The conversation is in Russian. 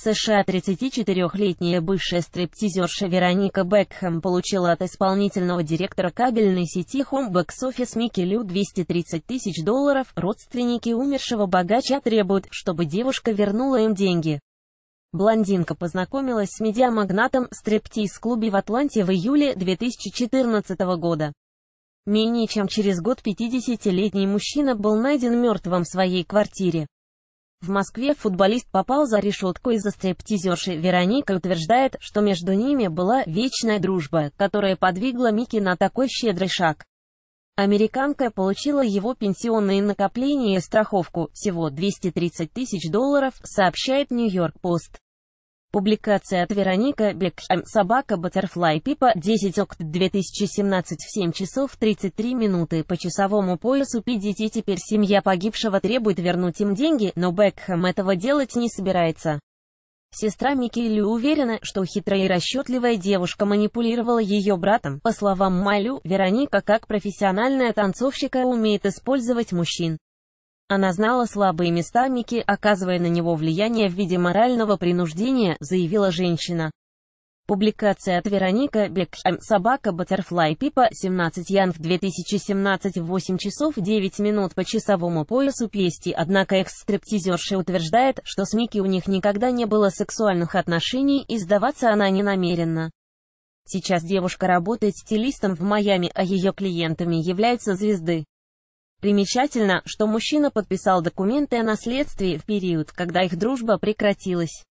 США 34-летняя бывшая стриптизерша Вероника Бекхэм получила от исполнительного директора кабельной сети Home Box Office Микки Лю 230 тысяч долларов. Родственники умершего богача требуют, чтобы девушка вернула им деньги. Блондинка познакомилась с медиамагнатом стриптиз-клубе в Атланте в июле 2014 года. Менее чем через год 50-летний мужчина был найден мертвым в своей квартире. В Москве футболист попал за решетку из-за стриптизерши. Вероника утверждает, что между ними была вечная дружба, которая подвигла Мики на такой щедрый шаг. Американка получила его пенсионные накопления и страховку, всего 230 тысяч долларов, сообщает Нью-Йорк Пост. Публикация от Вероника Бекхэм «Собака Баттерфлай Пипа» 10 окт 2017 в 7 часов 33 минуты по часовому поясу PDT теперь семья погибшего требует вернуть им деньги, но Бекхэм этого делать не собирается. Сестра Микелю уверена, что хитрая и расчетливая девушка манипулировала ее братом. По словам Малю, Вероника как профессиональная танцовщика умеет использовать мужчин. Она знала слабые места Мики, оказывая на него влияние в виде морального принуждения, заявила женщина. Публикация от Вероника Бекхэм «Собака Баттерфлай Пипа» 17 Янг 2017 в 8 часов 9 минут по часовому поясу Пести, однако экс-стриптизерша утверждает, что с Мики у них никогда не было сексуальных отношений и сдаваться она не намерена. Сейчас девушка работает стилистом в Майами, а ее клиентами являются звезды. Примечательно, что мужчина подписал документы о наследстве в период, когда их дружба прекратилась.